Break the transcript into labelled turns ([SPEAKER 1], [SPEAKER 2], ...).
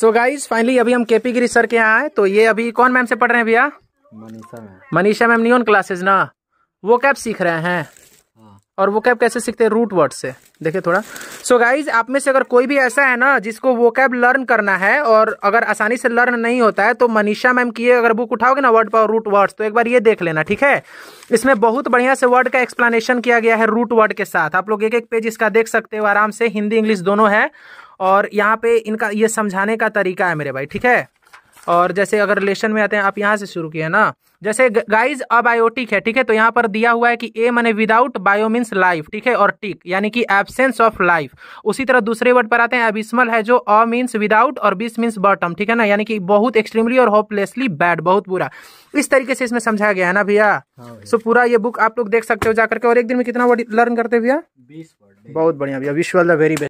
[SPEAKER 1] So guys finally अभी हम के पी गिरी सर के यहाँ आए तो ये अभी कौन मैम से पढ़ रहे हैं भैया Manisha ma'am Manisha ma'am neon classes ना वो कैब सीख रहे हैं हाँ। और वो कैब कैसे सीखते हैं रूट वर्ड से देखिए थोड़ा सो so गाइज आप में से अगर कोई भी ऐसा है ना जिसको वो कैब लर्न करना है और अगर आसानी से लर्न नहीं होता है तो मनीषा मैम की अगर बुक उठाओगे ना वर्ड पावर रूट वर्ड्स तो एक बार ये देख लेना ठीक है इसमें बहुत बढ़िया से वर्ड का एक्सप्लेनेशन किया गया है रूट वर्ड के साथ आप लोग एक एक पेज इसका देख सकते हो आराम से हिंदी इंग्लिश दोनों है और यहाँ पे इनका ये समझाने का तरीका है मेरे भाई ठीक है और जैसे अगर रिलेशन में आते हैं आप यहाँ से शुरू किए ना जैसे गाइज अबायोटिक है ठीक है तो यहाँ पर दिया हुआ है कि ए मैंने विदाउट बायो लाइफ ठीक है और टिक यानी कि एबसेंस ऑफ लाइफ उसी तरह दूसरे वर्ड पर आते हैं अबिस्मल है जो अ मीन्स विदाउट और बिस मीन्स बॉटम ठीक है ना यानी कि बहुत एक्सट्रीमली और होपलेसली बैड बहुत बुरा इस तरीके से इसमें समझाया गया है ना भैया सो हाँ पूरा ये बुक आप लोग देख सकते हो जाकर के और एक दिन में कितना वर्ड लर्न करते भैया बहुत बढ़िया भैया विश द वेरी बेस्ट